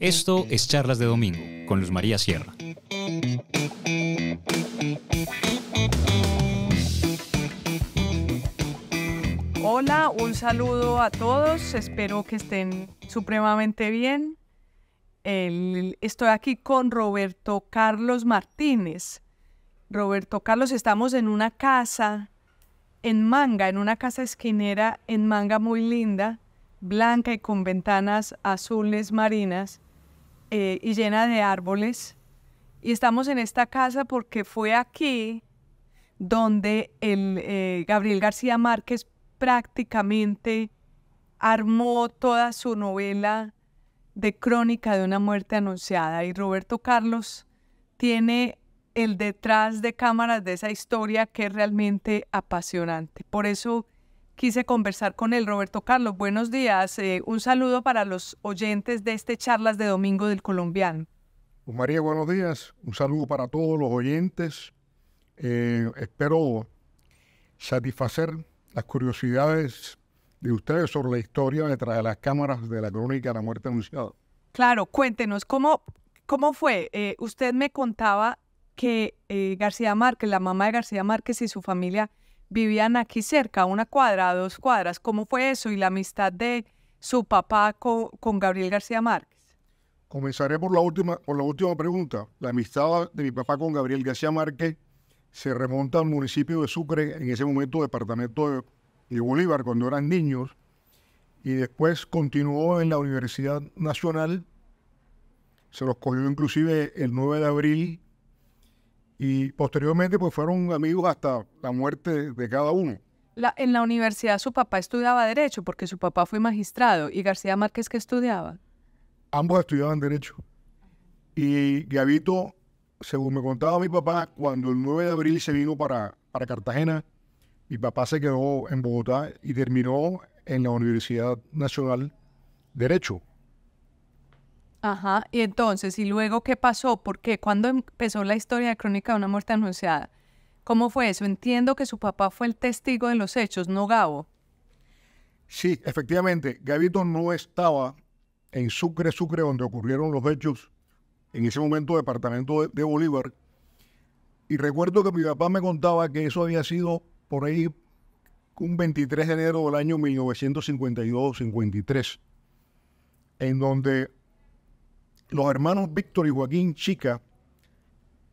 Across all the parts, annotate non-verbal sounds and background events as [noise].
Esto es Charlas de Domingo con Luz María Sierra. Hola, un saludo a todos, espero que estén supremamente bien. estoy aquí con Roberto Carlos Martínez. Roberto Carlos, estamos en una casa en Manga, en una casa esquinera en Manga muy linda, blanca y con ventanas azules marinas eh, y llena de árboles. Y estamos en esta casa porque fue aquí donde el, eh, Gabriel García Márquez prácticamente armó toda su novela de crónica de una muerte anunciada. Y Roberto Carlos tiene el detrás de cámaras de esa historia que es realmente apasionante. Por eso quise conversar con él. Roberto Carlos, buenos días. Eh, un saludo para los oyentes de este Charlas de Domingo del Colombiano. María, buenos días. Un saludo para todos los oyentes. Eh, espero satisfacer las curiosidades de ustedes sobre la historia detrás de las cámaras de la crónica de la muerte anunciada. Claro, cuéntenos cómo, cómo fue. Eh, usted me contaba que García Márquez, la mamá de García Márquez y su familia vivían aquí cerca, una cuadra, dos cuadras. ¿Cómo fue eso y la amistad de su papá con, Gabriel García Márquez? Comenzaré por la, última, por la última pregunta. La amistad de mi papá con Gabriel García Márquez se remonta al municipio de Sucre, en ese momento departamento de, de Bolívar, cuando eran niños, y después continuó en la Universidad Nacional. Se los cogió inclusive el 9 de abril y posteriormente pues fueron amigos hasta la muerte de cada uno. La, en la universidad su papá estudiaba derecho porque su papá fue magistrado y García Márquez que estudiaba. Ambos estudiaban derecho. Y Gavito, según me contaba mi papá, cuando el 9 de abril se vino para, para Cartagena, mi papá se quedó en Bogotá y terminó en la Universidad Nacional Derecho. Ajá, y entonces, ¿y luego qué pasó? Porque cuando empezó la historia de Crónica de una muerte anunciada? ¿Cómo fue eso? Entiendo que su papá fue el testigo de los hechos, ¿no, Gabo? Sí, efectivamente, Gabito no estaba en Sucre, Sucre, donde ocurrieron los hechos, en ese momento departamento de, de Bolívar. Y recuerdo que mi papá me contaba que eso había sido por ahí un 23 de enero del año 1952-53, en donde los hermanos Víctor y Joaquín Chica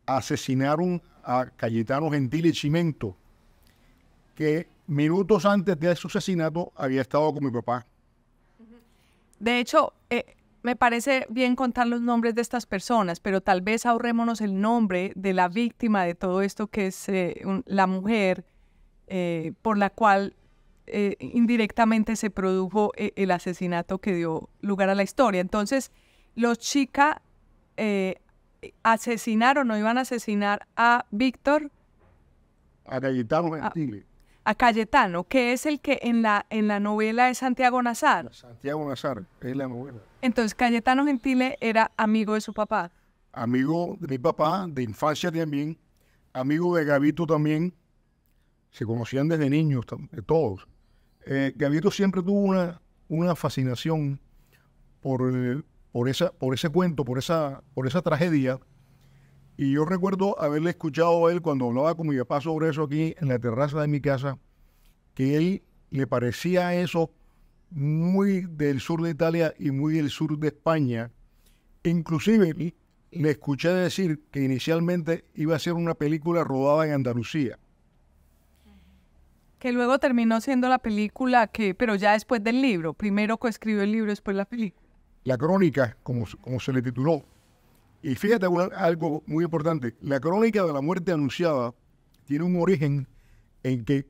asesinaron a Cayetano Gentile Chimento, que minutos antes de su asesinato había estado con mi papá. De hecho, eh, me parece bien contar los nombres de estas personas, pero tal vez ahorrémonos el nombre de la víctima de todo esto, que es eh, la mujer eh, por la cual indirectamente se produjo el asesinato que dio lugar a la historia. Entonces, los chicas eh, asesinaron o iban a asesinar a Víctor. A Cayetano Gentile. A, Cayetano, que es el que en la, en la novela es Santiago Nazar. Santiago Nazar, es la novela. Entonces, Cayetano Gentile era amigo de su papá. Amigo de mi papá, de infancia también. Amigo de Gavito también. Se conocían desde niños, todos. Eh, Gavito siempre tuvo una, una fascinación por, por, esa, por ese cuento, por esa, por esa tragedia. Y yo recuerdo haberle escuchado a él cuando hablaba con mi papá sobre eso aquí en la terraza de mi casa, que él le parecía eso muy del sur de Italia y muy del sur de España. Inclusive le escuché decir que inicialmente iba a ser una película rodada en Andalucía. Que luego terminó siendo la película que, pero ya después del libro. Primero coescribió el libro, después la película la crónica, como, como se le tituló. Y fíjate algo muy importante, la crónica de la muerte anunciada tiene un origen en que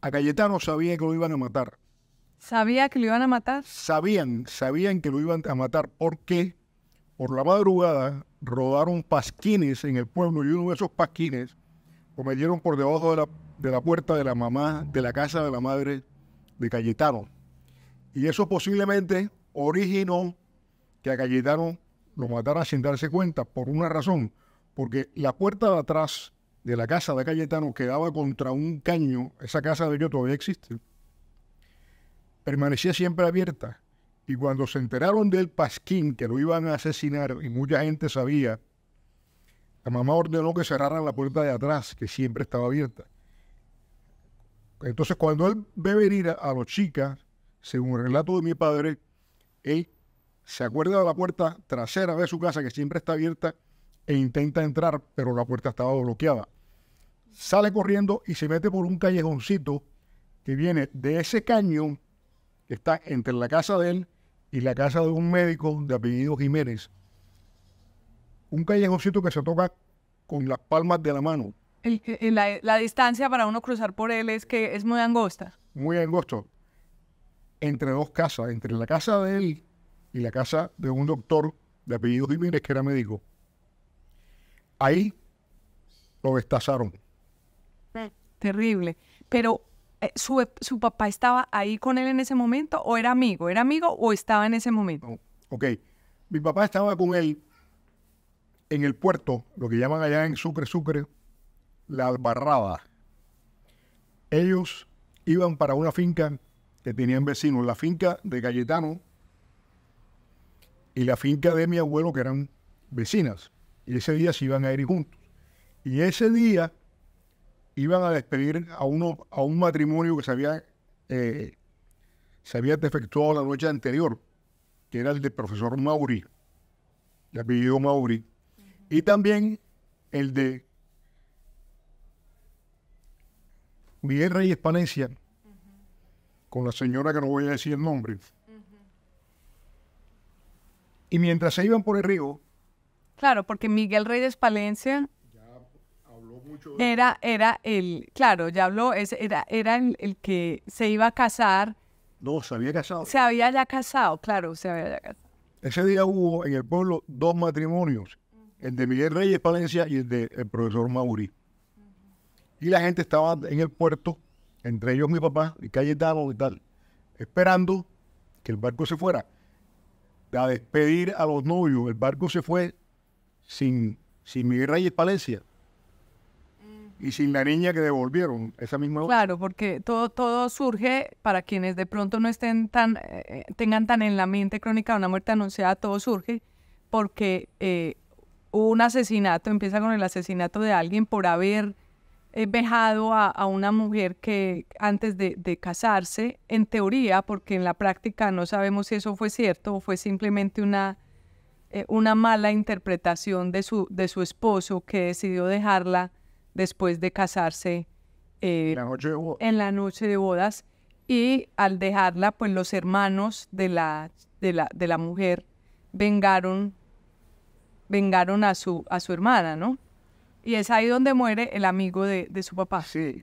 a Cayetano sabía que lo iban a matar. ¿Sabía que lo iban a matar? Sabían, sabían que lo iban a matar. porque Por la madrugada rodaron pasquines en el pueblo y uno de esos pasquines metieron por debajo de la, de la puerta de la mamá, de la casa de la madre de Cayetano. Y eso posiblemente originó que a Cayetano lo matara sin darse cuenta por una razón, porque la puerta de atrás de la casa de Cayetano quedaba contra un caño, esa casa de ellos todavía existe, permanecía siempre abierta. Y cuando se enteraron del Pasquín que lo iban a asesinar, y mucha gente sabía, la mamá ordenó que cerraran la puerta de atrás, que siempre estaba abierta. Entonces, cuando él ve venir a, a los chicas, según el relato de mi padre, él se acuerda de la puerta trasera de su casa, que siempre está abierta, e intenta entrar, pero la puerta estaba bloqueada. Sale corriendo y se mete por un callejoncito que viene de ese cañón que está entre la casa de él y la casa de un médico de apellido Jiménez. Un callejoncito que se toca con las palmas de la mano. Eh, la, la, distancia para uno cruzar por él es que es muy angosta. Muy angosto entre dos casas, entre la casa de él y la casa de un doctor de apellido Jiménez, que era médico. Ahí lo destazaron. Terrible. Pero eh, su, papá estaba ahí con él en ese momento o era amigo, era amigo o estaba en ese momento. ok, mi papá estaba con él en el puerto, lo que llaman allá en Sucre, Sucre, la albarrada. Ellos iban para una finca tenían vecinos la finca de Cayetano y la finca de mi abuelo, que eran vecinas. Y ese día se iban a ir juntos. Y ese día iban a despedir a, uno, a un matrimonio que se había, eh, se había defectuado la noche anterior, que era el del profesor Mauri, el apellido Mauri. Y también el de Miguel Reyes Palencia con la señora que no voy a decir el nombre. Y mientras se iban por el río. Claro, porque Miguel Reyes Palencia era, era el, claro, ya habló, era, era el, que se iba a casar. No, se había casado. Se había ya casado, claro, se había casado. Ese día hubo en el pueblo dos matrimonios, el de Miguel Reyes Palencia y el del profesor Mauri. Y la gente estaba en el puerto entre ellos mi papá y Cayetano y tal, esperando que el barco se fuera. A despedir a los novios, el barco se fue sin, sin Miguel Reyes Palencia mm. y sin la niña que devolvieron esa misma hora. Claro, porque todo, todo surge, para quienes de pronto no estén tan, eh, eh, tengan tan en la mente crónica de una muerte anunciada, todo surge porque eh, un asesinato, empieza con el asesinato de alguien por haber he vejado a, una mujer que antes de, casarse, en teoría, porque en la práctica no sabemos si eso fue cierto o fue simplemente una, eh, una mala interpretación de su, de su esposo que decidió dejarla después de casarse eh, en la noche de bodas. Y al dejarla, pues los hermanos de la, de la, de la mujer vengaron, vengaron a, su, a su hermana, ¿no? Y es ahí donde muere el amigo de, su papá. Sí.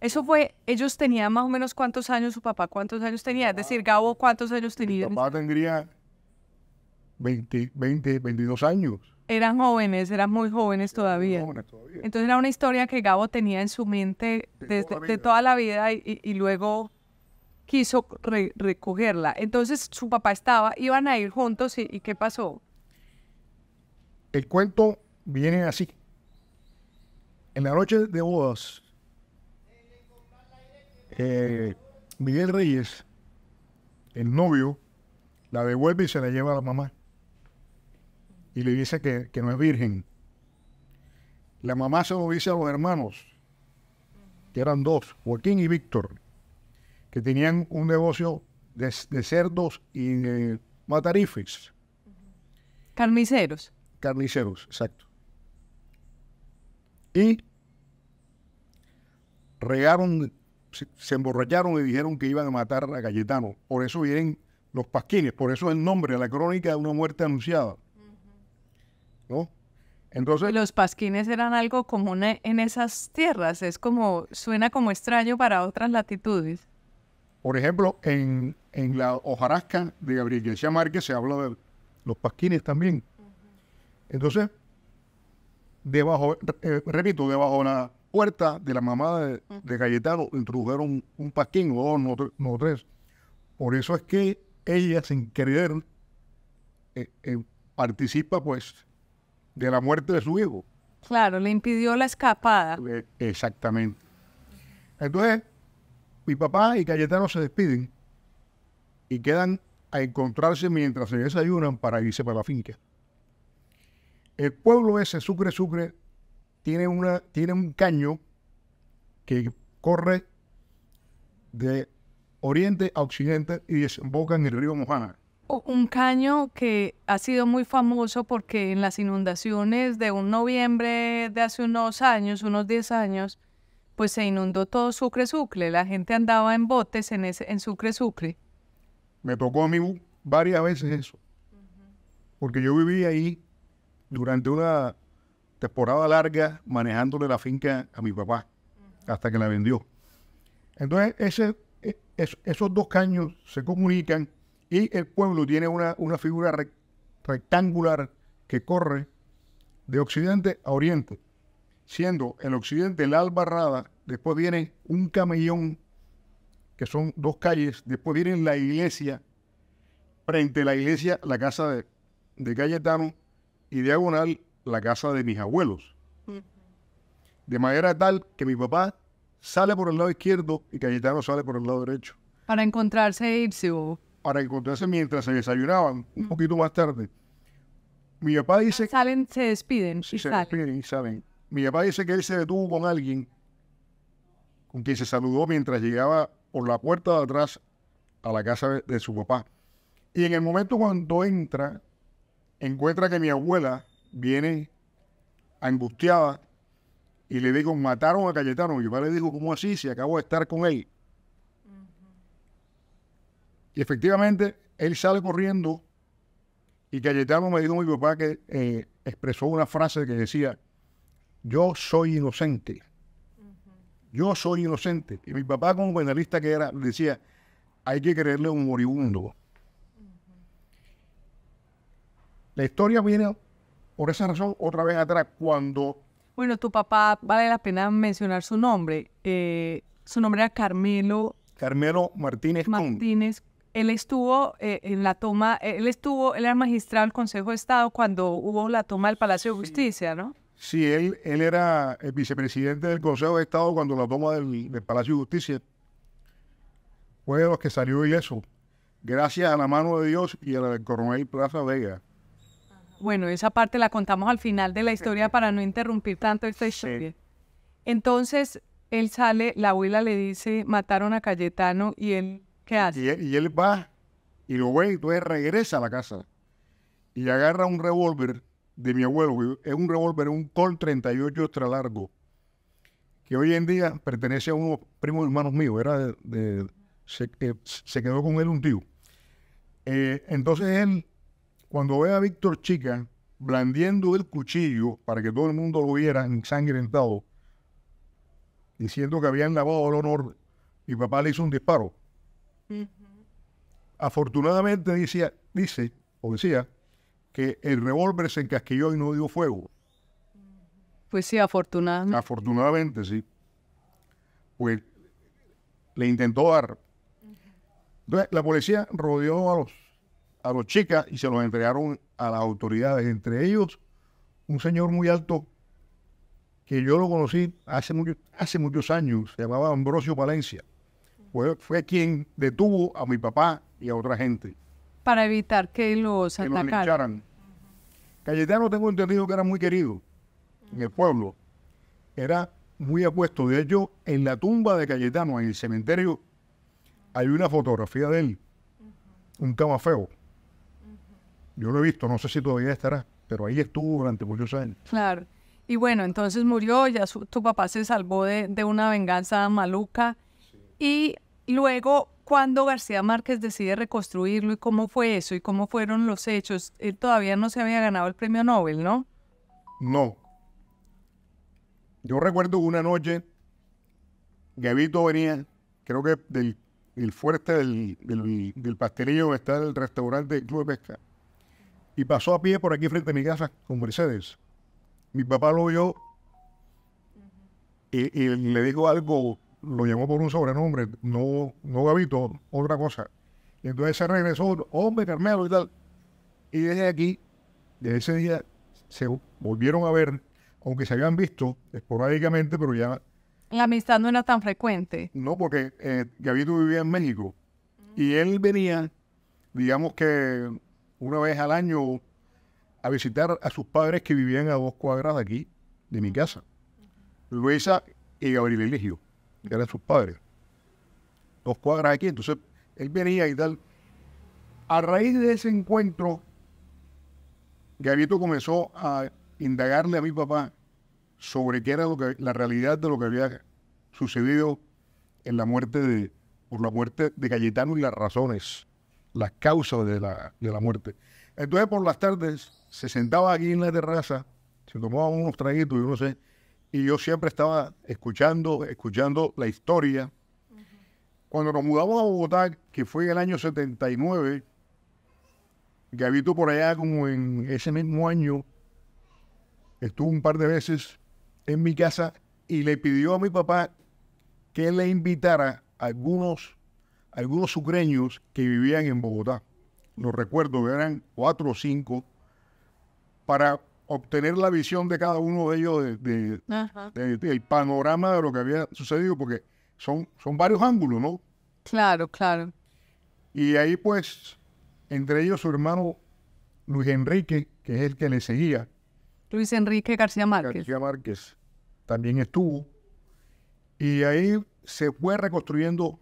Eso fue, ellos tenían más o menos cuántos años, su papá cuántos años tenía, es decir, ah, Gabo cuántos años tenía. Mi papá tendría 20, 22 años. Eran jóvenes, eran muy jóvenes, todavía. jóvenes todavía. Entonces era una historia que Gabo tenía en su mente de desde toda la vida y, luego quiso recogerla. Entonces su papá estaba, iban a ir juntos y ¿qué pasó? El cuento viene así. En la noche de bodas, eh, Miguel Reyes, el novio, la devuelve y se la lleva a la mamá. Y le dice que, no es virgen. La mamá se lo dice a los hermanos, que eran dos, Joaquín y Víctor, que tenían un negocio de, cerdos y de Carniceros. Carniceros, exacto. Y regaron, se emborracharon y dijeron que iban a matar a Cayetano. Por eso vienen los pasquines, por eso el nombre, la crónica de una muerte anunciada. ¿No? Entonces, los pasquines eran algo común e, en esas tierras, es como, suena como extraño para otras latitudes. Por ejemplo, en, la hojarasca de Gabriel García Márquez se habla de los pasquines también. Entonces, debajo, eh, repito, debajo de la puerta de la mamá de, de Cayetano introdujeron un, paquín o dos, no, tres. Por eso es que ella, sin querer, eh, eh, participa pues de la muerte de su hijo. Claro, le impidió la escapada. exactamente. Entonces, mi papá y Cayetano se despiden y quedan a encontrarse mientras se desayunan para irse para la finca. El pueblo ese, Sucre Sucre, tiene, una, tiene un caño que corre de oriente a occidente y desemboca en el río Mojana. Un caño que ha sido muy famoso porque en las inundaciones de un noviembre de hace unos años, unos 10 años, pues se inundó todo Sucre Sucre. La gente andaba en botes en, Sucre Sucre. Me tocó a mí varias veces eso. Porque yo vivía ahí durante una temporada larga manejándole la finca a mi papá hasta que la vendió. Entonces, ese, e, esos dos caños se comunican y el pueblo tiene una, figura rectangular que corre de occidente a oriente, siendo el occidente la albarrada, después viene un camellón, que son dos calles, después viene la iglesia, frente a la iglesia, la casa de, de Cayetano, y diagonal la casa de mis abuelos. De manera tal que mi papá sale por el lado izquierdo y Cayetano sale por el lado derecho. Para encontrarse e ¿o? Para encontrarse mientras se desayunaban, un poquito más tarde. Mi papá dice... Ah, salen, se despiden sí, se despiden y Mi papá dice que él se detuvo con alguien con quien se saludó mientras llegaba por la puerta de atrás a la casa de su papá. Y en el momento cuando entra, encuentra que mi abuela viene angustiada y le digo, mataron a Cayetano. Yo le digo, ¿cómo así? Si acabo de estar con él. Y efectivamente, él sale corriendo y Cayetano me dijo mi papá que eh, expresó una frase que decía, yo soy inocente. Yo soy inocente. Y mi papá, como penalista que era, decía, hay que creerle a un moribundo. La historia viene por esa razón otra vez atrás, cuando... Bueno, tu papá, vale la pena mencionar su nombre. Eh, su nombre era Carmelo... Carmelo Martínez. Martínez. Él estuvo eh, en la toma, él estuvo, él era magistrado del Consejo de Estado cuando hubo la toma del Palacio de Justicia, ¿no? Sí, él, él era el vicepresidente del Consejo de Estado cuando la toma del, Palacio de Justicia fue de los que salió y eso. gracias a la mano de Dios y a al coronel Plaza Vega. Bueno, esa parte la contamos al final de la historia para no interrumpir tanto esta historia. Entonces, él sale, la abuela le dice, mataron a Cayetano y él, ¿qué hace? Y él, va y lo ve y entonces regresa a la casa y agarra un revólver de mi abuelo. Es un revólver, un Col 38 extra largo, que hoy en día pertenece a unos primos hermanos míos. Era de, eh, se, quedó con él un tío. Eh, entonces él cuando ve a Víctor Chica blandiendo el cuchillo para que todo el mundo lo viera ensangrentado, diciendo que habían lavado el honor, mi papá le hizo un disparo. Afortunadamente decía, dice, o decía, que el revólver se encasquilló y no dio fuego. Pues sí, afortunadamente. Afortunadamente, sí. Pues le intentó dar. Entonces, la policía rodeó a los a los chicas y se los entregaron a las autoridades, entre ellos un señor muy alto que yo lo conocí hace, hace muchos años, se llamaba Ambrosio Valencia. Fue, quien detuvo a mi papá y a otra gente. Para evitar que los atacaran. Cayetano tengo entendido que era muy querido en el pueblo. Era muy apuesto. De hecho, en la tumba de Cayetano, en el cementerio, hay una fotografía de él, un feo. Yo lo he visto, no sé si todavía estará, pero ahí estuvo durante muchos años. Claro. Y bueno, entonces murió, ya tu papá se salvó de, una venganza maluca. Y luego, cuando García Márquez decide reconstruirlo y cómo fue eso y cómo fueron los hechos, él todavía no se había ganado el premio Nobel, ¿no? No. Yo recuerdo una noche, Gabito venía, creo que del fuerte del, pastelillo está el restaurante del Club de Pesca y pasó a pie por aquí frente a mi casa con Mercedes. Mi papá lo vio y, le dijo algo, lo llamó por un sobrenombre, no, no Gabito otra cosa. Y entonces se regresó, hombre Carmelo y tal. Y desde aquí, desde ese día, se volvieron a ver, aunque se habían visto esporádicamente, pero ya... La amistad no era tan frecuente. No, porque eh, Gabito vivía en México. Y él venía, digamos que una vez al año a visitar a sus padres que vivían a dos cuadras de aquí, de mi casa. Luisa y Gabriel Eligio, que eran sus padres. Dos cuadras aquí, entonces él venía y tal. A raíz de ese encuentro, Gabrielito comenzó a indagarle a mi papá sobre qué era lo que, la realidad de lo que había sucedido en la muerte de, por la muerte de Cayetano y las razones las causas de la, muerte. Entonces por las tardes se sentaba aquí en la terraza, se tomaba unos traguitos, y no sé, y yo siempre estaba escuchando, escuchando la historia. Cuando nos mudamos a Bogotá, que fue en el año 79, Gavito por allá como en ese mismo año, estuvo un par de veces en mi casa y le pidió a mi papá que le invitara a algunos algunos sucreños que vivían en Bogotá, los recuerdo, eran cuatro o cinco, para obtener la visión de cada uno de ellos del panorama de lo que había sucedido, porque son, son varios ángulos, ¿no? Claro, claro. Y ahí pues, entre ellos su hermano Luis Enrique, que es el que le seguía. Luis Enrique García Márquez. García Márquez también estuvo. Y ahí se fue reconstruyendo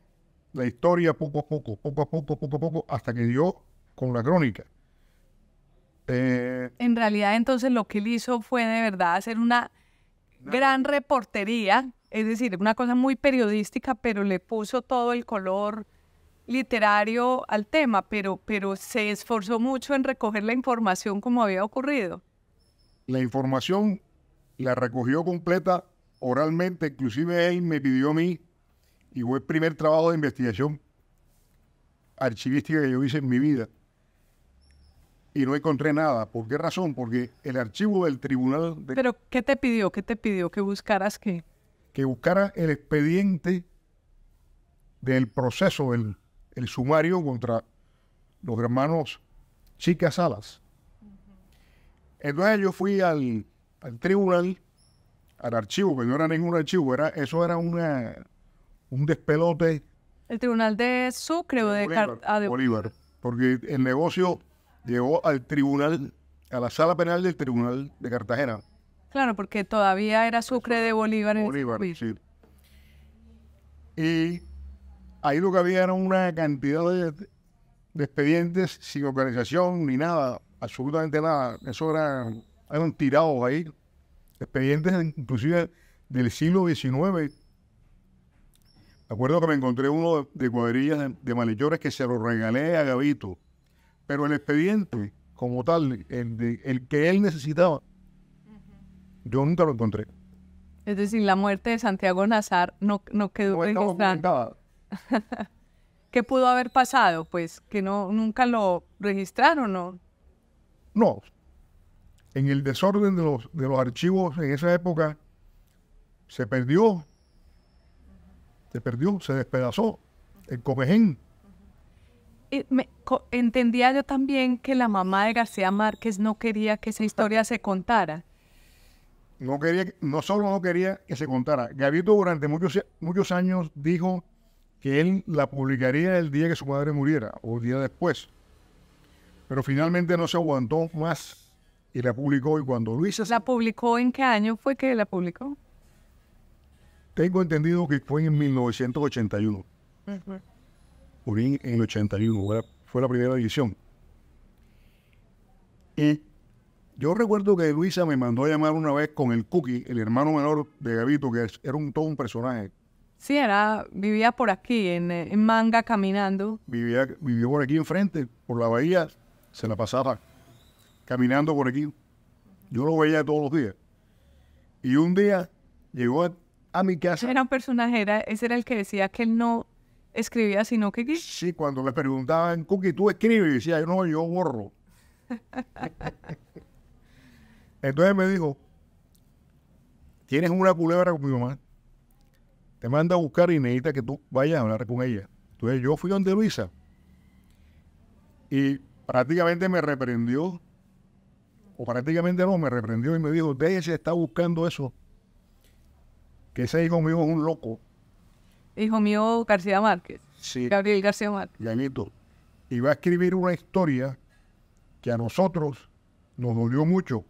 la historia poco a poco, poco a poco, poco a poco, hasta que dio con la crónica. Eh, en realidad, entonces, lo que él hizo fue de verdad hacer una gran reportería, es decir, una cosa muy periodística, pero le puso todo el color literario al tema, pero, pero se esforzó mucho en recoger la información como había ocurrido. La información la recogió completa oralmente, inclusive él me pidió a mí y fue el primer trabajo de investigación archivística que yo hice en mi vida. Y no encontré nada. ¿Por qué razón? Porque el archivo del tribunal... ¿Pero qué te pidió? ¿Qué te pidió? ¿Que buscaras qué? Que buscara el expediente del proceso, el, sumario contra los hermanos Chica Salas. Entonces yo fui al, al tribunal, al archivo, que no era ningún archivo, era, eso era una, un despelote. El tribunal de Sucre o ah, de Bolívar, porque el negocio llegó al tribunal, a la sala penal del tribunal de Cartagena. Claro, porque todavía era Sucre de Bolívar. En Bolívar, sí. Y ahí lo que había era una cantidad de, de expedientes sin organización ni nada, absolutamente nada. Eso era, eran tirados ahí, expedientes inclusive del siglo XIX Acuerdo que me encontré uno de cuadrillas de, malillores que se lo regalé a Gabito, pero el expediente como tal, el, que él necesitaba, yo nunca lo encontré. Es decir, la muerte de Santiago Nazar no, no quedó registrada. Pues [laughs] ¿Qué pudo haber pasado? Pues que no, nunca lo registraron, ¿no? No. En el desorden de los, de los archivos en esa época se perdió se perdió, se despedazó el comején. Y me, entendía yo también que la mamá de García Márquez no quería que esa historia se contara. No quería, no solo no quería que se contara. Gavito durante muchos, muchos años dijo que él la publicaría el día que su madre muriera o el día después. Pero finalmente no se aguantó más y la publicó. Y cuando Luisa... ¿La publicó en qué año fue que la publicó? Tengo entendido que fue en 1981. Urín en el 81, fue la primera edición. Y yo recuerdo que Luisa me mandó a llamar una vez con el Cookie, el hermano menor de Gabito, que era un, todo un personaje. Sí, era, vivía por aquí, en, manga, caminando. Vivía, vivió por aquí enfrente, por la bahía, se la pasaba caminando por aquí. Yo lo veía todos los días. Y un día llegó a mi casa. Era un personaje, ese era el que decía que él no escribía, sino que... Sí, cuando le preguntaban, Cookie, ¿tú escribes? Decía, no, yo borro. [laughs] Entonces me dijo, tienes una culebra con mi mamá, te manda a buscar y necesita que tú vayas a hablar con ella. Entonces yo fui donde Luisa y prácticamente me reprendió, o prácticamente no, me reprendió y me dijo, de se está buscando eso que ese hijo mío es un loco. Hijo mío García Márquez. Sí. Gabriel García Márquez. Y va a escribir una historia que a nosotros nos dolió mucho.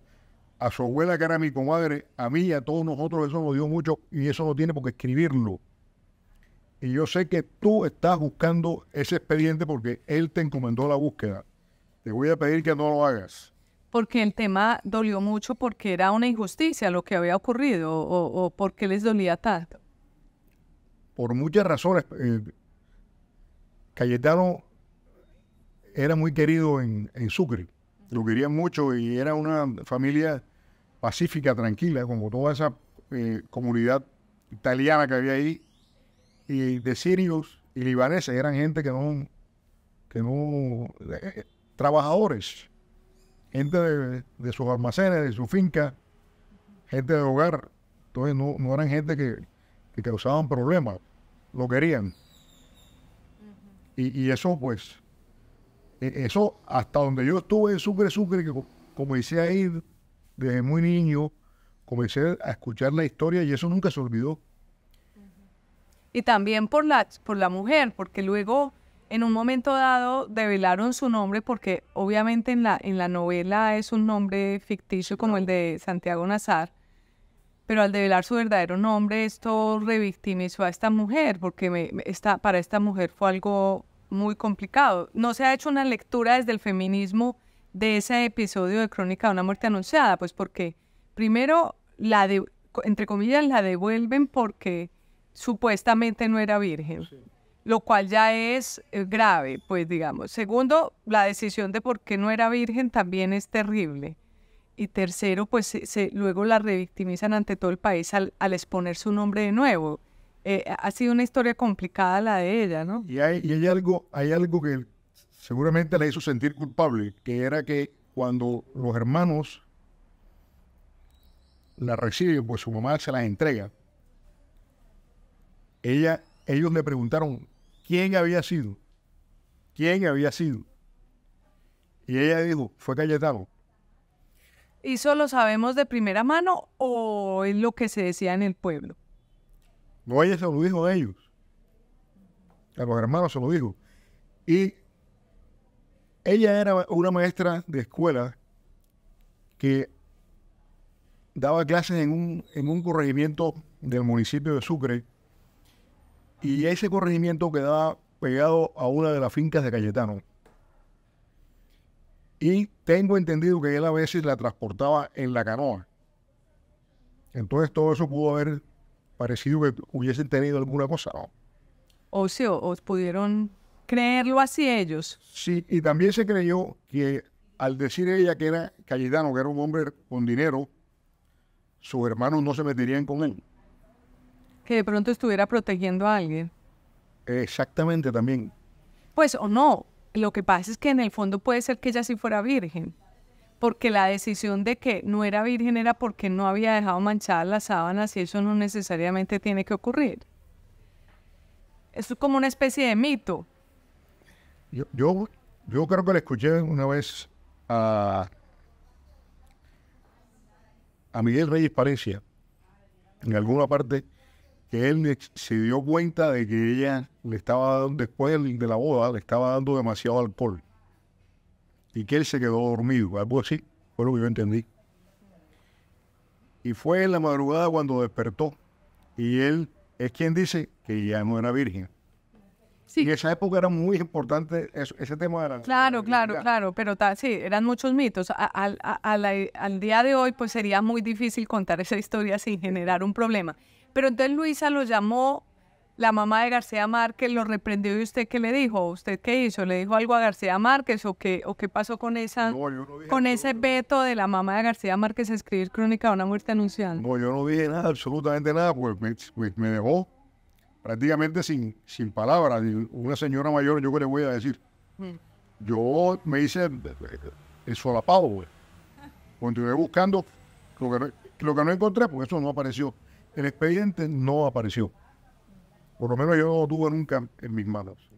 A su abuela, que era mi comadre, a mí y a todos nosotros eso nos dio mucho y eso no tiene por qué escribirlo. Y yo sé que tú estás buscando ese expediente porque él te encomendó la búsqueda. Te voy a pedir que no lo hagas porque el tema dolió mucho porque era una injusticia lo que había ocurrido o, porque les dolía tanto? Por muchas razones. Eh, Cayetano era muy querido en, Sucre, lo querían mucho y era una familia pacífica, tranquila, como toda esa eh, comunidad italiana que había ahí, y de sirios y libaneses, eran gente que no, que no, eh, trabajadores, gente de, sus almacenes, de su finca, gente de hogar. Entonces no, eran gente que, causaban problemas, lo querían. y, eso pues, e, eso hasta donde yo estuve en Sucre, Sucre, que comencé a ir desde muy niño, comencé a escuchar la historia y eso nunca se olvidó. Y también por la, por la mujer, porque luego en un momento dado develaron su nombre porque obviamente en la, en la novela es un nombre ficticio como el de Santiago Nazar, pero al develar su verdadero nombre esto revictimizó a esta mujer porque me, para esta mujer fue algo muy complicado. No se ha hecho una lectura desde el feminismo de ese episodio de Crónica de una muerte anunciada, pues porque primero la de, entre comillas la devuelven porque supuestamente no era virgen lo cual ya es eh, grave, pues digamos. Segundo, la decisión de por qué no era virgen también es terrible. Y tercero, pues se, luego la revictimizan ante todo el país al, exponer su nombre de nuevo. Eh, ha sido una historia complicada la de ella, ¿no? Y hay, algo, hay algo que seguramente la hizo sentir culpable, que era que cuando los hermanos la reciben, pues su mamá se las entrega. Ella ellos le preguntaron, quién había sido. ¿Quién había sido? Y ella dijo, fue Cayetano. ¿Eso lo sabemos de primera mano o es lo que se decía en el pueblo? No, ella se lo dijo a ellos. A los hermanos se lo dijo. Y ella era una maestra de escuela que daba clases en un corregimiento del municipio de Sucre y ese corregimiento quedaba pegado a una de las fincas de Cayetano. Y tengo entendido que él a veces la transportaba en la canoa. Entonces todo eso pudo haber parecido que hubiesen tenido alguna cosa, ¿no? O si o pudieron creerlo así ellos. Sí, y también se creyó que al decir ella que era Cayetano, que era un hombre con dinero, sus hermanos no se meterían con él. Que de pronto estuviera protegiendo a alguien. Exactamente, también. Pues o no. Lo que pasa es que en el fondo puede ser que ella sí fuera virgen. Porque la decisión de que no era virgen era porque no había dejado manchadas las sábanas y eso no necesariamente tiene que ocurrir. Eso es como una especie de mito. Yo, yo, creo que le escuché una vez a, a Miguel Reyes Parecia en alguna parte que él se dio cuenta de que ella le estaba dando, después de la boda, le estaba dando demasiado alcohol. Y que él se quedó dormido, algo así, fue lo que yo entendí. Y fue en la madrugada cuando despertó. Y él es quien dice que ya no era virgen. Y esa época era muy importante ese tema era Claro, claro, claro, pero sí, eran muchos mitos. al día de hoy, pues sería muy difícil contar esa historia sin generar un problema. Pero entonces Luisa lo llamó la mamá de García Márquez, lo reprendió y usted qué le dijo, usted qué hizo, le dijo algo a García Márquez o qué, o qué pasó con esa con ese veto de la mamá de García Márquez a escribir crónica de una muerte anunciada. No, yo no dije nada, absolutamente nada, pues me, me dejó prácticamente sin, sin palabras. Una señora mayor, yo qué le voy a decir. Mm. Yo me hice el eh, eh, solapado, pues. Continué buscando lo que, lo que no encontré, pues eso no apareció. El expediente no apareció. Por lo menos yo no tuve nunca en mis manos.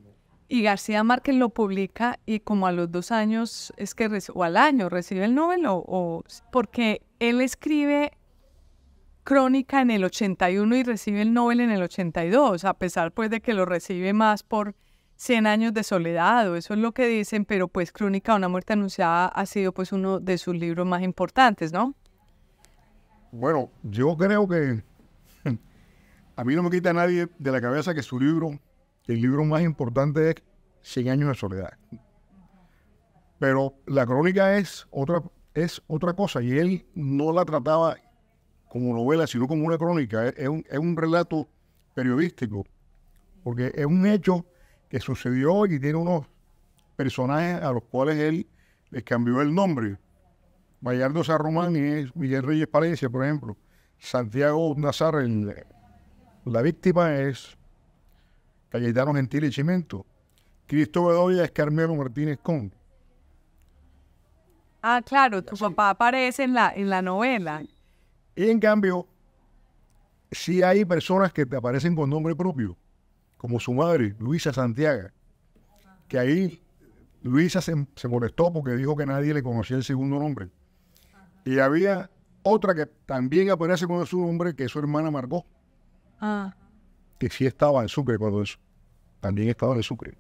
Y García Márquez lo publica y como a los dos años es que o al año recibe el Nobel o, porque él escribe Crónica en el 81 y recibe el Nobel en el 82, a pesar pues de que lo recibe más por 100 años de soledad, o eso es lo que dicen, pero pues Crónica una muerte anunciada ha sido pues uno de sus libros más importantes, ¿no? Bueno, yo creo que a mí no me quita nadie de la cabeza que su libro, el libro más importante es 100 años de soledad. Pero la crónica es otra, es otra cosa y él no la trataba como novela, sino como una crónica. Es, un, relato periodístico, porque es un hecho que sucedió y tiene unos personajes a los cuales él les cambió el nombre. Vallardo Sarromán es Miguel Reyes Palencia, por ejemplo. Santiago Nazar, el, la víctima es Cayetano Gentile Chimento. Cristo Bedoya es Carmelo Martínez Con. Ah, claro, tu papá aparece en la, en la novela. Y en cambio, si sí hay personas que te aparecen con nombre propio, como su madre, Luisa Santiago, que ahí Luisa se, se, molestó porque dijo que nadie le conocía el segundo nombre. Y había otra que también aparece con su nombre, que es su hermana Margot. Ah. Que sí estaba en Sucre cuando También estaba en Sucre.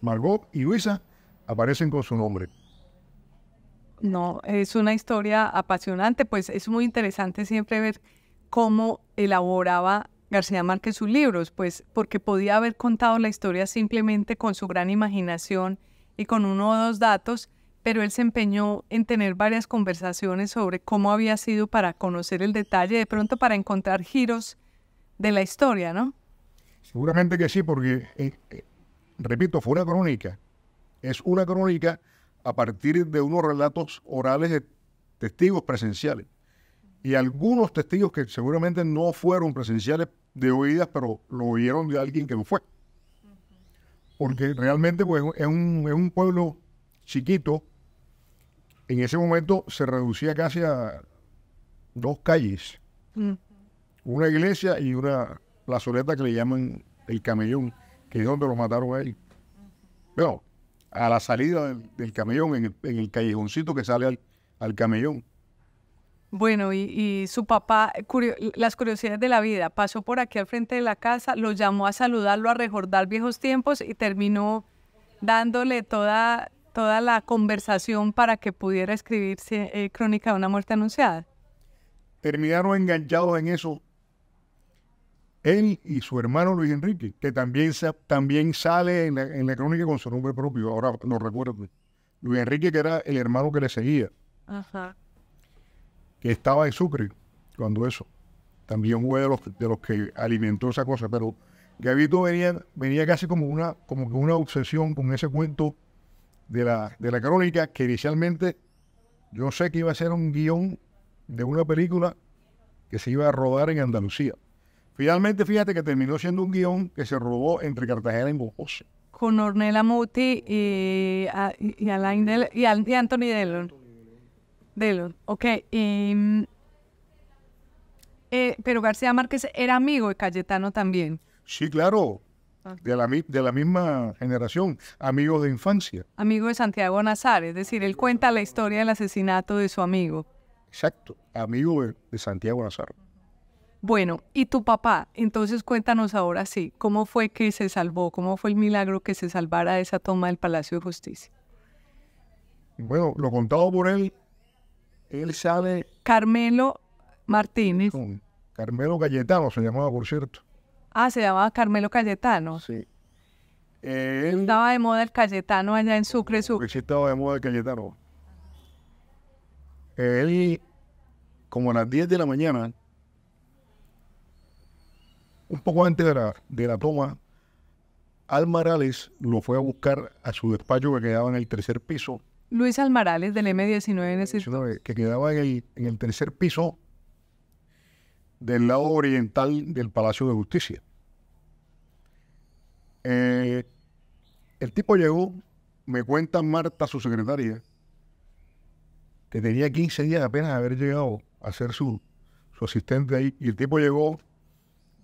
Margot y Luisa aparecen con su nombre. No, es una historia apasionante, pues es muy interesante siempre ver cómo elaboraba García Márquez sus libros, pues porque podía haber contado la historia simplemente con su gran imaginación y con uno o dos datos, pero él se empeñó en tener varias conversaciones sobre cómo había sido para conocer el detalle, de pronto para encontrar giros de la historia, ¿no? Seguramente que sí, porque, eh, eh, repito, fue una crónica. Es una crónica a partir de unos relatos orales de testigos presenciales. Y algunos testigos que seguramente no fueron presenciales de oídas, pero lo oyeron de alguien que lo fue. Porque realmente pues, es, un, pueblo chiquito. En ese momento se reducía casi a dos calles. Mm una iglesia y una plazoleta que le llaman el camellón, que es donde lo mataron a él. Bueno, a la salida del, camellón, en el, callejoncito que sale al, al camellón. Bueno, y, su papá, las curiosidades de la vida, pasó por aquí al frente de la casa, lo llamó a saludarlo, a recordar viejos tiempos y terminó dándole toda, toda la conversación para que pudiera escribirse eh, Crónica de una muerte anunciada. Terminaron enganchados en eso él y su hermano Luis Enrique, que también, también sale en la, crónica con su nombre propio, ahora no recuerdo. Luis Enrique, que era el hermano que le seguía, que estaba en Sucre cuando eso. También fue de los, que alimentó esa cosa, pero Gabito venía, venía casi como una, como que una obsesión con ese cuento de la, de la crónica, que inicialmente yo sé que iba a ser un guión de una película que se iba a rodar en Andalucía. Finalmente, fíjate que terminó siendo un guión que se robó entre Cartagena y Bojosa. Con Ornella Muti y, y, Anthony Delon. Delon, ok. Eh, pero García Márquez era amigo de Cayetano también. Sí, claro. Ah. De la, misma generación, Amigo de infancia. Amigo de Santiago Nazar, es decir, él cuenta la historia del asesinato de su amigo. Exacto, amigo de, de Santiago Nazar. Bueno, ¿y tu papá? Entonces cuéntanos ahora sí, ¿cómo fue que se salvó? ¿Cómo fue el milagro que se salvara de esa toma del Palacio de Justicia? Bueno, lo contado por él, él sale... Carmelo Martínez. Carmelo Cayetano se llamaba, por cierto. Ah, se llamaba Carmelo Cayetano. Sí. Eh, estaba de moda el Cayetano allá en Sucre, Sucre. Sí, estaba de moda el Cayetano. Eh, él, como a las 10 de la mañana, un poco antes de la, toma, Almarales lo fue a buscar a su despacho que quedaba en el tercer piso. Luis Almarales del M19 Que quedaba en el, en el tercer piso del lado oriental del Palacio de Justicia. Eh, el tipo llegó, me cuenta Marta, su secretaria, que tenía 15 días apenas de haber llegado a ser su, su asistente ahí, y el tipo llegó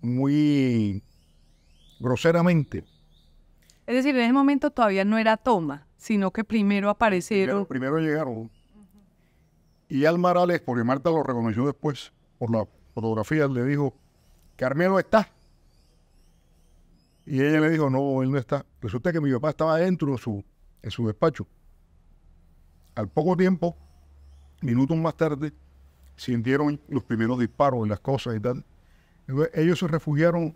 muy groseramente. Es decir, en ese momento todavía no era toma, sino que primero aparecieron. Primero, llegaron. Y al Alex, porque Marta lo reconoció después por la fotografía, le dijo, Carmelo está. Y ella le dijo, no, él no está. Resulta que mi papá estaba dentro de su, en su despacho. Al poco tiempo, minutos más tarde, sintieron los primeros disparos en las cosas y tal. Ellos se refugiaron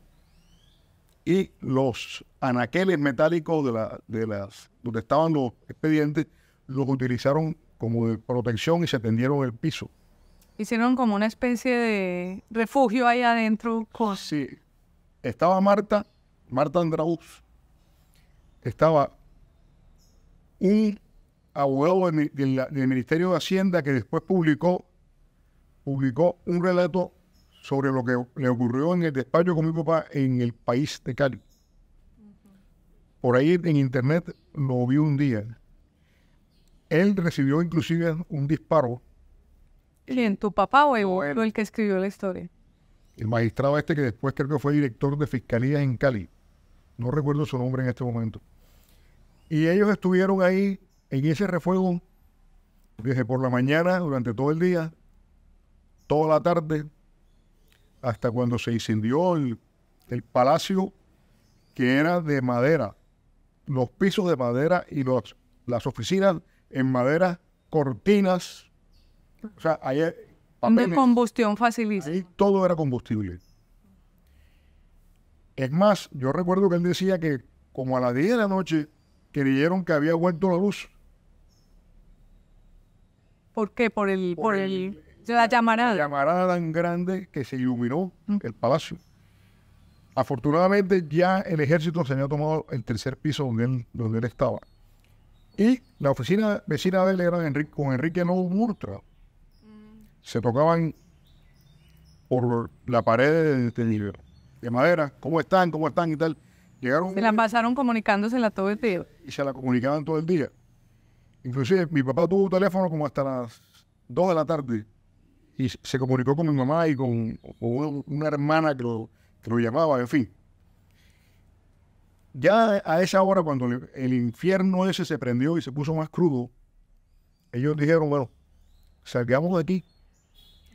y los anaqueles metálicos de, la, de las donde estaban los expedientes los utilizaron como de protección y se tendieron el piso. Hicieron como una especie de refugio ahí adentro. Sí. Estaba Marta, Marta Andrauz. Estaba un abogado del, del Ministerio de Hacienda que después publicó, publicó un relato sobre lo que le ocurrió en el despacho con mi papá en el país de Cali. Por ahí en internet lo vi un día. Él recibió inclusive un disparo. en ¿Tu papá o el, el que escribió la historia? El magistrado este que después creo que fue director de fiscalía en Cali. No recuerdo su nombre en este momento. Y ellos estuvieron ahí en ese refuego desde por la mañana, durante todo el día, toda la tarde, hasta cuando se incendió el, palacio que era de madera, los pisos de madera y las oficinas en madera, cortinas, o sea, ahí combustión todo era combustible. Es más, yo recuerdo que él decía que como a las 10 de la noche creyeron que había vuelto la luz. ¿Por qué? Por el, por el, la llamarada. tan grande que se iluminó mm. el palacio. Afortunadamente ya el ejército se había tomado el tercer piso donde él, donde él estaba. Y la oficina vecina de él era con Enrique No Murtra. Mm. Se tocaban por la pared de, de, de, madera. ¿Cómo están? ¿Cómo están? Y tal. Llegaron se la pasaron comunicándose la todo el día. Y se la comunicaban todo el día. Inclusive mi papá tuvo un teléfono como hasta las 2 de la tarde y se comunicó con mi mamá y con, una hermana que lo, llamaba, en fin. Ya a esa hora, cuando el, infierno ese se prendió y se puso más crudo, ellos dijeron, bueno, salgamos de aquí.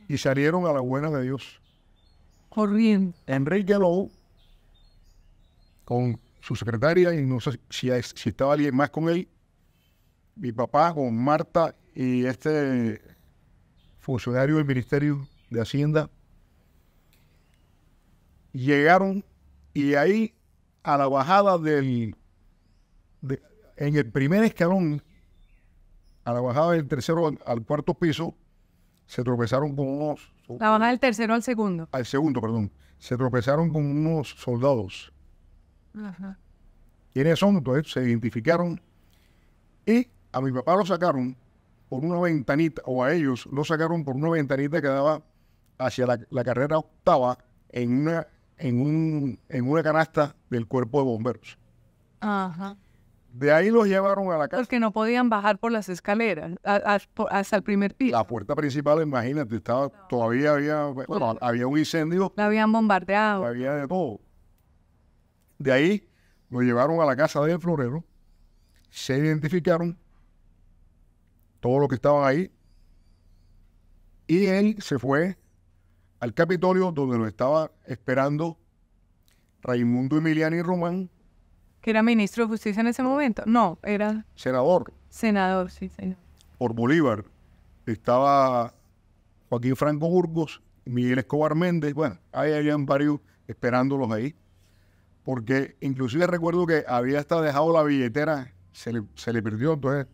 Y salieron a la buena de Dios. Corriendo. Enrique Lowe, con su secretaria, y no sé si, si estaba alguien más con él, mi papá con Marta y este funcionario del Ministerio de Hacienda, llegaron y ahí a la bajada del, en el primer escalón, a la bajada del tercero al, cuarto piso, se tropezaron con unos... La bajada del tercero al segundo. Al segundo, perdón. Se tropezaron con unos soldados. Ajá. ¿Quiénes son? Entonces se identificaron y a mi papá lo sacaron por una ventanita, o a ellos lo sacaron por una ventanita que daba hacia la, carrera octava en una, en, una canasta del cuerpo de bomberos. Ajá. De ahí los llevaron a la casa. Porque no podían bajar por las escaleras hasta el primer piso. La puerta principal, imagínate, estaba todavía había, había un incendio. La habían bombardeado. Había de todo. De ahí lo llevaron a la casa del florero, se identificaron todos los que estaban ahí. Y él se fue al Capitolio donde lo estaba esperando Raimundo y Román. Que era ministro de Justicia en ese momento. No, era... Senador. Senador, sí, señor. Por Bolívar. Estaba Joaquín Franco Burgos, Miguel Escobar Méndez. Bueno, ahí habían varios esperándolos ahí. Porque inclusive recuerdo que había hasta dejado la billetera, se le, se le perdió, entonces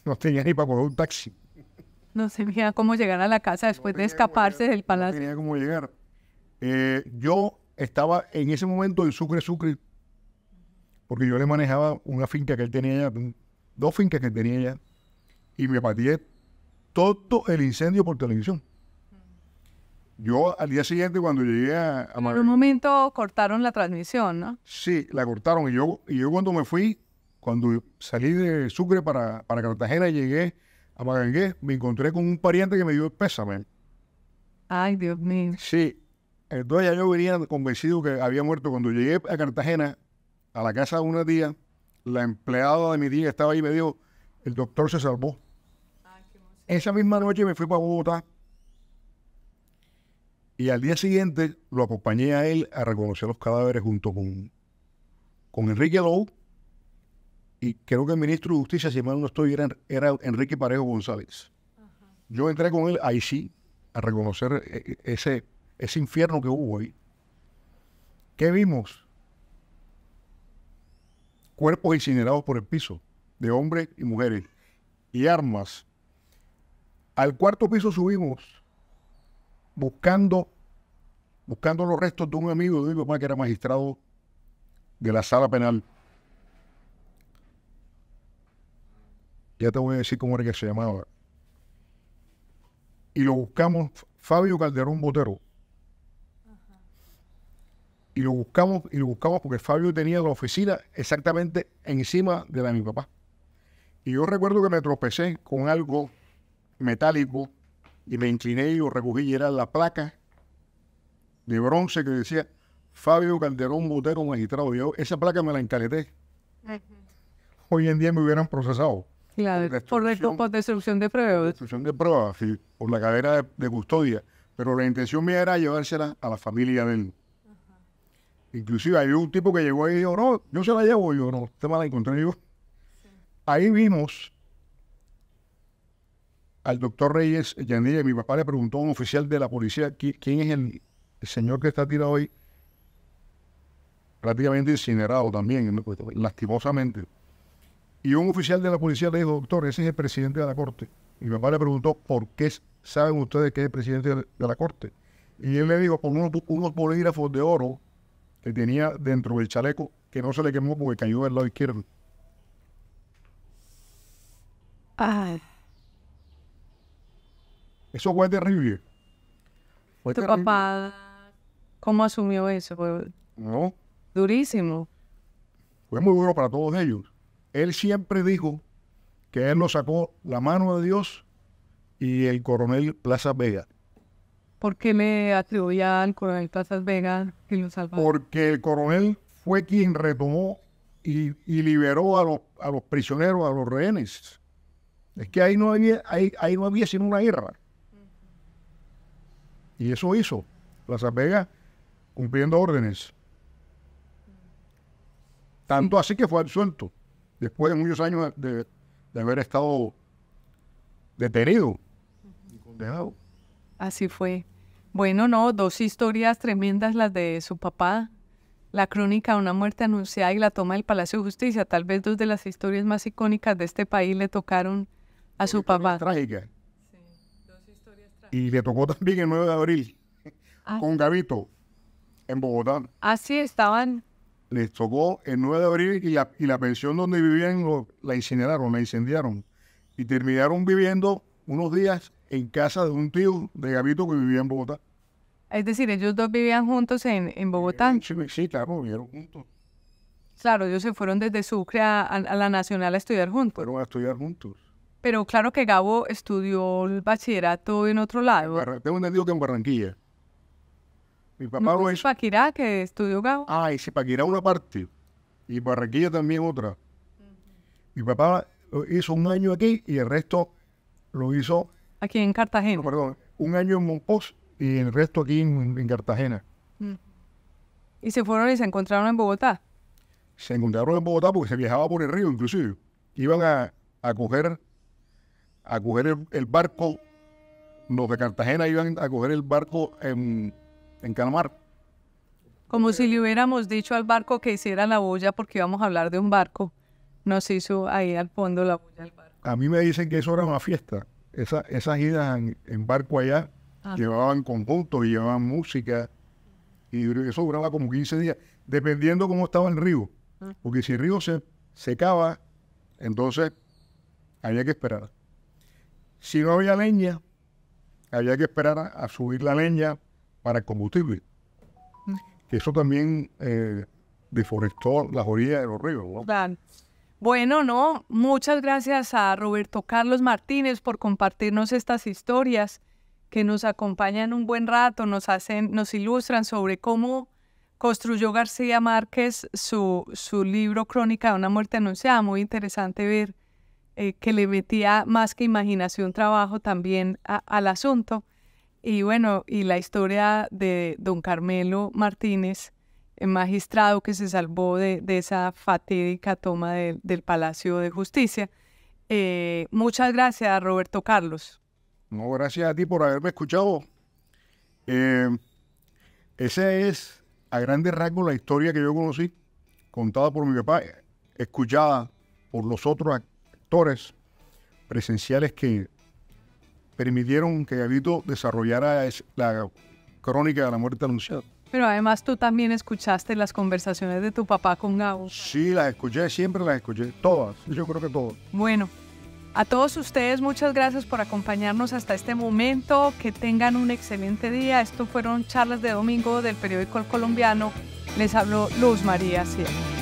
[laughs] No tenía ni para coger un taxi. No sabía cómo llegar a la casa después de escaparse del palacio. No tenía cómo llegar. Eh, yo estaba en ese momento en Sucre, Sucre, porque yo le manejaba una finca que él tenía allá, dos fincas que él tenía allá, y me pateé todo el incendio por televisión. Yo al día siguiente cuando llegué a, En un momento cortaron la transmisión, ¿no? Sí, la cortaron y yo, y yo cuando me fui cuando salí de Sucre para, para Cartagena, llegué a Magangué, me encontré con un pariente que me dio el pésame. Ay, Dios mío. Sí. Entonces ya yo venía convencido que había muerto. Cuando llegué a Cartagena, a la casa de una tía, la empleada de mi tía estaba ahí y me dijo, el doctor se salvó. Esa misma noche me fui para Bogotá y al día siguiente lo acompañé a él a reconocer los cadáveres junto con, con Enrique Lowe, y creo que el ministro de Justicia, si mal no estoy, era, Enrique Parejo González. Yo entré con él ahí sí, a reconocer e, e, ese, ese infierno que hubo ahí. ¿Qué vimos? Cuerpos incinerados por el piso, de hombres y mujeres, y armas. Al cuarto piso subimos buscando, buscando los restos de un amigo de mi papá que era magistrado de la sala penal. Ya te voy a decir cómo era que se llamaba. Y lo buscamos, Fabio Calderón Botero. Y lo buscamos, y lo buscamos porque Fabio tenía la oficina exactamente encima de la de mi papá. Y yo recuerdo que me tropecé con algo metálico y me incliné y lo recogí y era la placa de bronce que decía Fabio Calderón Botero magistrado. Yo esa placa me la encaleté. Hoy en día me hubieran procesado por, destrucción de pruebas. de pruebas, por la cadera de, custodia. Pero la intención mía era llevársela a la familia de Inclusive hay un tipo que llegó y dijo, no, yo se la llevo. yo, no, usted me la encontré yo. Ahí vimos al doctor Reyes Yanilla. Mi papá le preguntó a un oficial de la policía, ¿quién es el, el señor que está tirado hoy? Prácticamente incinerado también, pues, pues, lastimosamente. Y un oficial de la policía le dijo, doctor, ese es el presidente de la corte. Y mi papá le preguntó, ¿por qué saben ustedes que es el presidente de la corte? Y él le dijo, con unos, polígrafos bolígrafos de oro que tenía dentro del chaleco, que no se le quemó porque cayó del lado izquierdo. Eso fue terrible. ¿Tu papá cómo asumió eso? no. Durísimo. Fue muy duro para todos ellos él siempre dijo que él lo sacó la mano de Dios y el coronel Plaza Vega. ¿Por qué me atribuían al coronel Plaza Vega que lo salvó? Porque el coronel fue quien retomó y, liberó a los, prisioneros, a los rehenes. Es que ahí no había, ahí, ahí no había sino una guerra. Y eso hizo Plaza Vega cumpliendo órdenes. Tanto así que fue absuelto después de muchos años de, haber estado detenido y condenado. Así fue. Bueno, no, dos historias tremendas las de su papá, la crónica de una muerte anunciada y la toma del Palacio de Justicia, tal vez dos de las historias más icónicas de este país le tocaron a su papá. Trágica. Sí, dos historias trágicas. Y le tocó también el 9 de abril ah. con Gavito en Bogotá. Así estaban les tocó el 9 de abril y la, pensión donde vivían la incineraron, la incendiaron. Y terminaron viviendo unos días en casa de un tío de Gabito que vivía en Bogotá. Es decir, ellos dos vivían juntos en, Bogotá. Eh, sí, claro, vivieron juntos. Claro, ellos se fueron desde Sucre a, la Nacional a estudiar juntos. Fueron a estudiar juntos. Pero claro que Gabo estudió el bachillerato en otro lado. Tengo entendido que en Barranquilla. Mi papá no, hizo. Paquirá, que estudió Gao? Ah, y si Paquirá una parte. Y Barranquilla también otra. Mi papá hizo un año aquí y el resto lo hizo. Aquí en Cartagena. perdón, un año en Moncós y el resto aquí en, Cartagena. ¿Y se fueron y se encontraron en Bogotá? Se encontraron en Bogotá porque se viajaba por el río, inclusive. Iban a, a coger, a coger el, el barco. Los de Cartagena iban a coger el barco en en calamar. Como si le hubiéramos dicho al barco que hiciera la boya porque íbamos a hablar de un barco. Nos hizo ahí al fondo la boya del barco. A mí me dicen que eso era una fiesta. Esa, esas idas en, barco allá ah. llevaban conjuntos y llevaban música. Y eso duraba como 15 días, dependiendo cómo estaba el río. Ah. Porque si el río se secaba, entonces había que esperar. Si no había leña, había que esperar a subir la leña para combustible. Que eso también eh, deforestó las orillas de los ríos. Bueno, no, muchas gracias a Roberto Carlos Martínez por compartirnos estas historias que nos acompañan un buen rato, nos hacen, nos ilustran sobre cómo construyó García Márquez su, su libro Crónica de una muerte anunciada. Muy interesante ver eh, que le metía más que imaginación, trabajo también al asunto. Y bueno, y la historia de don Carmelo Martínez, el magistrado que se salvó de, esa fatídica toma del Palacio de Justicia. Eh, muchas gracias, Roberto Carlos. No, gracias a ti por haberme escuchado. Eh, esa es, a grandes rasgos, la historia que yo conocí, contada por mi papá, escuchada por los otros actores presenciales que permitieron que Gabito desarrollara la crónica de la muerte anunciada. Pero además tú también escuchaste las conversaciones de tu papá con Gabo. Sí, las escuché, siempre las escuché, todas, yo creo que todas. Bueno, a todos ustedes muchas gracias por acompañarnos hasta este momento, que tengan un excelente día. Esto fueron charlas de domingo del periódico El Colombiano. Les habló Luz María Sierra.